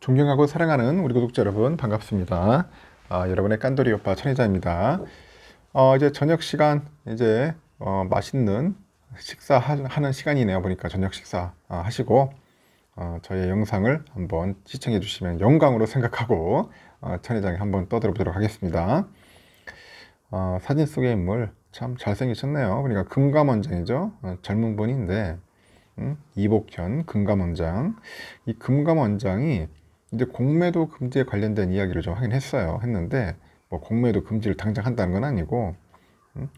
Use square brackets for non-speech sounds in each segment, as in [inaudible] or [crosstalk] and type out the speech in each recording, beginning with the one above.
존경하고 사랑하는 우리 구독자 여러분 반갑습니다. 아, 여러분의 깐돌이 오빠 천혜자입니다. 어, 이제 저녁 시간 이제 어, 맛있는 식사하는 시간이네요. 보니까 저녁 식사 어, 하시고 어, 저희의 영상을 한번 시청해 주시면 영광으로 생각하고 어, 천혜장에 한번 떠들어 보도록 하겠습니다. 어, 사진 속의 인물 참 잘생기셨네요. 그러니까 금감원장이죠. 어, 젊은 분인데 음, 이복현 금감원장 이 금감원장이 근데 공매도 금지에 관련된 이야기를 좀 하긴 했어요. 했는데 뭐 공매도 금지를 당장 한다는 건 아니고 음?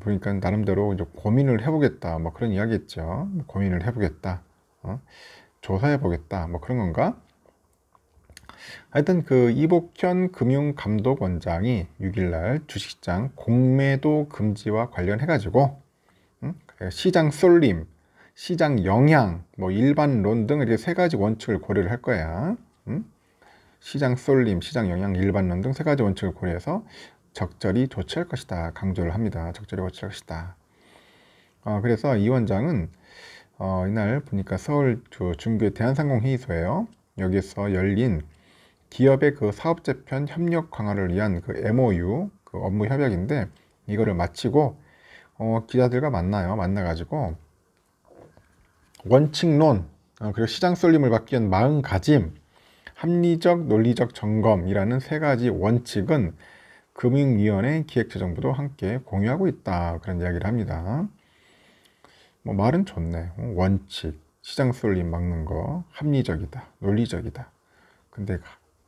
보니까 나름대로 이제 고민을 해보겠다 뭐 그런 이야기했죠. 고민을 해보겠다, 어? 조사해보겠다 뭐 그런 건가? 하여튼 그 이복현 금융감독원장이 6일날 주식시장 공매도 금지와 관련해가지고 음? 시장 쏠림, 시장 영향, 뭐 일반론 등 이렇게 세 가지 원칙을 고려를 할 거야. 음? 시장 쏠림, 시장 영향, 일반론 등 세 가지 원칙을 고려해서 적절히 조치할 것이다 강조를 합니다. 적절히 조치할 것이다. 어, 그래서 이 원장은 어, 이날 보니까 서울 중교 대한상공회의소예요. 여기서 열린 기업의 그 사업 재편 협력 강화를 위한 그 MOU 그 업무 협약인데 이거를 마치고 어, 기자들과 만나요. 만나가지고 원칙론 어, 그리고 시장 쏠림을 막기 위한 마음가짐 합리적 논리적 점검이라는 세 가지 원칙은 금융위원회 기획재정부도 함께 공유하고 있다 그런 이야기를 합니다. 뭐 말은 좋네. 원칙, 시장 쏠림 막는 거 합리적이다, 논리적이다. 근데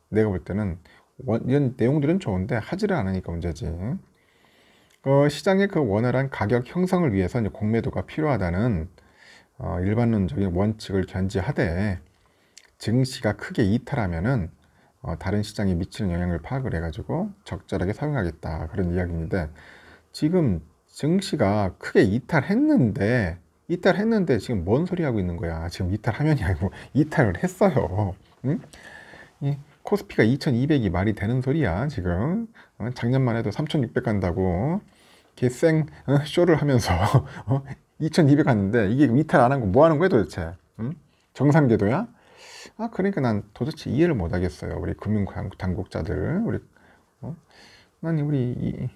내가 볼 때는 원, 이런 내용들은 좋은데 하지를 않으니까 문제지. 어, 시장의 그 원활한 가격 형성을 위해서 공매도가 필요하다는 어, 일반론적인 원칙을 견지하되 증시가 크게 이탈하면은 어, 다른 시장에 미치는 영향을 파악을 해가지고 적절하게 사용하겠다 그런 이야기인데 지금 증시가 크게 이탈했는데 이탈했는데 지금 뭔 소리 하고 있는 거야 지금 이탈하면이 아니고 [laughs] 이탈을 했어요 응? 이 코스피가 2200이 말이 되는 소리야 지금 어, 작년만 해도 3600 간다고 개생 어, 쇼를 하면서 2200 [laughs] 어, 갔는데 이게 이탈 안 한 거 뭐 하는 거야 도대체 응? 정상궤도야? 아 그러니까 난 도대체 이해를 못 하겠어요. 우리 금융 당국자들 우리 어? 난 우리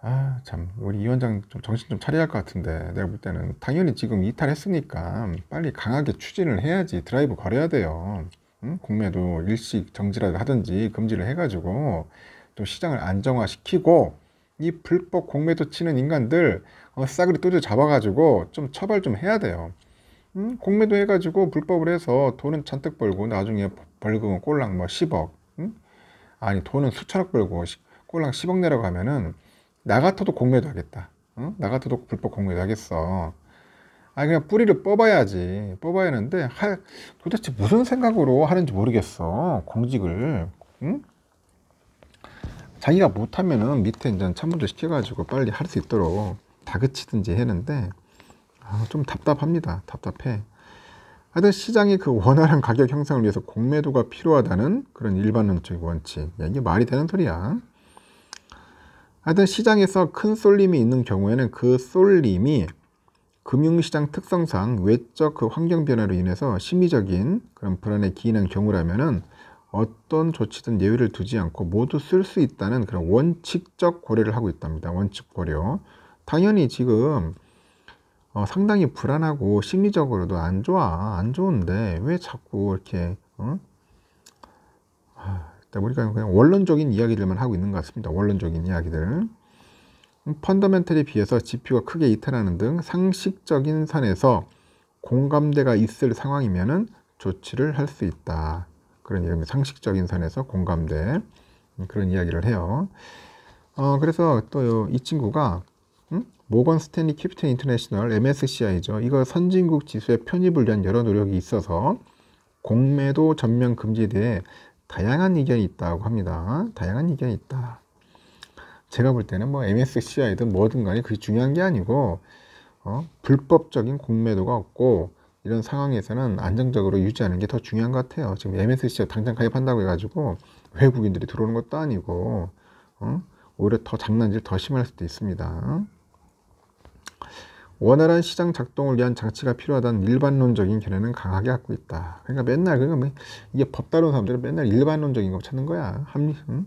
아, 참, 우리 이 원장 좀 정신 좀 차려야 할 것 같은데, 내가 볼 때는. 당연히 지금 이탈했으니까, 빨리 강하게 추진을 해야지, 드라이브 걸어야 돼요. 응? 공매도 일식 정지라도 하든지, 금지를 해가지고, 좀 시장을 안정화시키고, 이 불법 공매도 치는 인간들, 어, 싸그리 뚜들 잡아가지고, 좀 처벌 좀 해야 돼요. 음, 공매도 해가지고 불법을 해서 돈은 잔뜩 벌고 나중에 벌금은 꼴랑 뭐 10억 음? 아니 돈은 수천억 벌고 꼴랑 10억 내라고 하면은 나 같아도 공매도 하겠다 어? 나 같아도 불법 공매도 하겠어 아 그냥 뿌리를 뽑아야지 뽑아야 하는데 하, 도대체 무슨 생각으로 하는지 모르겠어 공직을 응? 자기가 못하면은 밑에 이제 참문제 시켜가지고 빨리 할 수 있도록 다그치든지 했는데 아, 좀 답답합니다. 답답해. 하여튼 시장이 그 원활한 가격 형성을 위해서 공매도가 필요하다는 그런 일반론적 원칙. 야, 이게 말이 되는 소리야. 하여튼 시장에서 큰 쏠림이 있는 경우에는 그 쏠림이 금융시장 특성상 외적 그 환경 변화로 인해서 심리적인 그런 불안에 기인한 경우라면은 어떤 조치든 예외를 두지 않고 모두 쓸 수 있다는 그런 원칙적 고려를 하고 있답니다. 원칙 고려. 당연히 지금 어, 상당히 불안하고 심리적으로도 안 좋아. 안 좋은데 왜 자꾸 이렇게 어? 아, 우리가 그냥 원론적인 이야기들만 하고 있는 것 같습니다. 원론적인 이야기들. 음, 펀더멘털에 비해서 지표가 크게 이탈하는 등 상식적인 선에서 공감대가 있을 상황이면은 조치를 할 수 있다. 그런 이야기, 상식적인 선에서 공감대 음, 그런 이야기를 해요. 어, 그래서 또 이 친구가 응? 음? 모건 스탠리 캐피탈 인터내셔널 MSCI죠. 이거 선진국 지수에 편입을 위한 여러 노력이 있어서 공매도 전면 금지에 대해 다양한 의견이 있다고 합니다. 다양한 의견이 있다. 제가 볼 때는 뭐 MSCI든 뭐든 간에 그게 중요한 게 아니고 어? 불법적인 공매도가 없고 이런 상황에서는 안정적으로 유지하는 게 더 중요한 것 같아요. 지금 MSCI 당장 가입한다고 해가지고 외국인들이 들어오는 것도 아니고 어? 오히려 더 장난질 더 심할 수도 있습니다. 원활한 시장 작동을 위한 장치가 필요하다는 일반론적인 견해는 강하게 갖고 있다. 그러니까 맨날 그러니까 이게 법다른 사람들은 맨날 일반론적인 거 찾는 거야. 합리 응?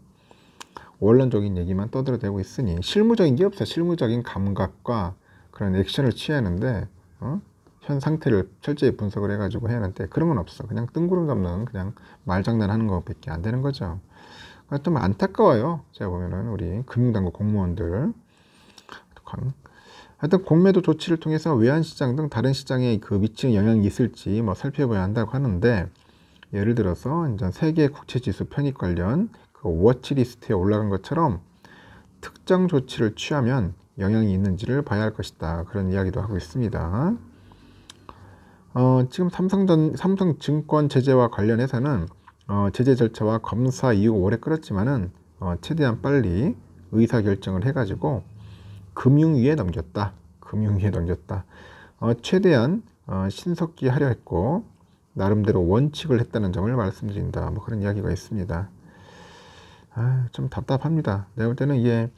원론적인 얘기만 떠들어대고 있으니 실무적인 게 없어. 실무적인 감각과 그런 액션을 취하는데 어? 현 상태를 철저히 분석을 해가지고 해야 하는데 그런 건 없어. 그냥 뜬구름 잡는 그냥 말장난하는 것밖에 안 되는 거죠. 그러니까 좀 안타까워요. 제가 보면은 우리 금융당국 공무원들. 하여튼 공매도 조치를 통해서 외환시장 등 다른 시장에 그 미치는 영향이 있을지 뭐 살펴봐야 한다고 하는데 예를 들어서 이제 세계 국채지수 편입 관련 그 워치리스트에 올라간 것처럼 특정 조치를 취하면 영향이 있는지를 봐야 할 것이다. 그런 이야기도 하고 있습니다. 어, 지금 삼성전, 삼성증권 제재와 관련해서는 어, 제재 절차와 검사 이후 오래 끌었지만은 어, 최대한 빨리 의사결정을 해가지고 금융위에 넘겼다. 금융위에 넘겼다. 어, 최대한 어, 신속기하려 했고 나름대로 원칙을 했다는 점을 말씀드린다. 뭐 그런 이야기가 있습니다. 아, 좀 답답합니다. 내가 볼 때는 이게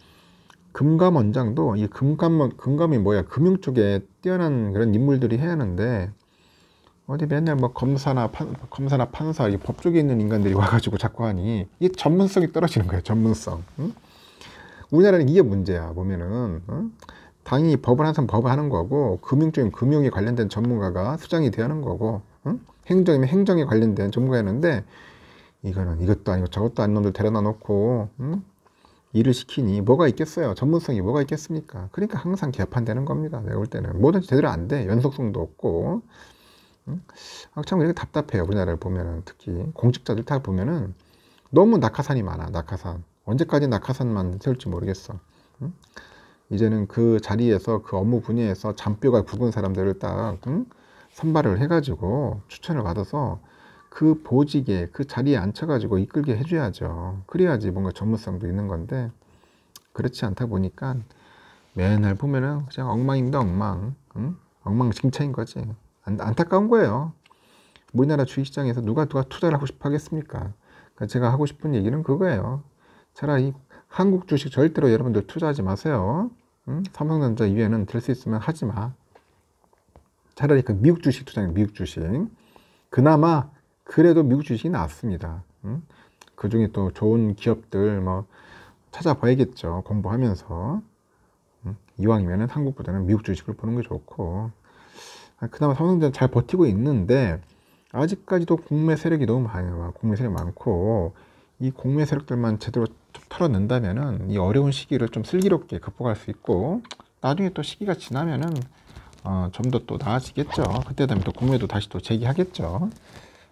금감 원장도 이 금감 금감이 뭐야 금융 쪽에 뛰어난 그런 인물들이 해야 하는데 어디 맨날 뭐 검사나 판, 검사나 판사 이법 쪽에 있는 인간들이 와가지고 자꾸 하니 이 전문성이 떨어지는 거예요. 전문성. 응? 우리나라는 이게 문제야 보면은 어? 당연히 법을 한 사람 법을 하는 거고 금융적인 금융에 관련된 전문가가 수장이 되는 거고 어? 행정이면 행정에 관련된 전문가였는데 이거는 이것도 아니고 저것도 아닌 놈들 데려다 놓고 응? 일을 시키니 뭐가 있겠어요 전문성이 뭐가 있겠습니까 그러니까 항상 개판되는 겁니다 내가 볼 때는 뭐든지 제대로 안돼 연속성도 없고 응? 아, 참 이렇게 답답해요 우리나라를 보면은 특히 공직자들 다 보면은 너무 낙하산이 많아 낙하산 언제까지 낙하산만 세울지 모르겠어. 응? 이제는 그 자리에서 그 업무 분야에서 잔뼈가 굵은 사람들을 딱 응? 선발을 해가지고 추천을 받아서 그 보직에 그 자리에 앉혀가지고 이끌게 해줘야죠. 그래야지 뭔가 전문성도 있는 건데 그렇지 않다 보니까 맨날 보면은 그냥 엉망입니다 엉망, 응? 엉망진창인 거지. 안, 안타까운 거예요. 우리나라 주식시장에서 누가 누가 투자를 하고 싶어 하겠습니까? 그러니까 제가 하고 싶은 얘기는 그거예요. 차라리 한국 주식 절대로 여러분들 투자하지 마세요. 음? 삼성전자 이외에는 될 수 있으면 하지 마. 차라리 그 미국 주식 투자해 미국 주식. 그나마 그래도 미국 주식이 낫습니다. 음? 그 중에 또 좋은 기업들 뭐 찾아봐야겠죠. 공부하면서. 음? 이왕이면 한국보다는 미국 주식을 보는 게 좋고. 아, 그나마 삼성전자 잘 버티고 있는데 아직까지도 국내 세력이 너무 많아요. 국내 세력 많고 이 공매 세력들만 제대로 털어낸다면은 이 어려운 시기를 좀 슬기롭게 극복할 수 있고 나중에 또 시기가 지나면은 어, 좀 더 또 나아지겠죠. 그때 되면 또 공매도 다시 또 재기하겠죠.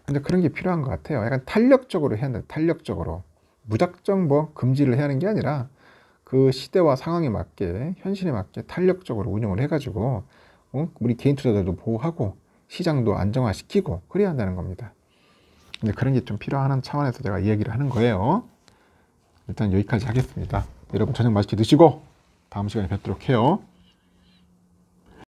근데 그런 게 필요한 것 같아요. 약간 탄력적으로 해야 된다. 탄력적으로. 무작정 뭐 금지를 해야 하는 게 아니라 그 시대와 상황에 맞게 현실에 맞게 탄력적으로 운영을 해가지고 어? 우리 개인 투자자도 보호하고 시장도 안정화시키고 그래야 한다는 겁니다. 이제 그런 게 좀 필요한 차원에서 제가 이야기를 하는 거예요. 일단 여기까지 하겠습니다. 여러분 저녁 맛있게 드시고 다음 시간에 뵙도록 해요.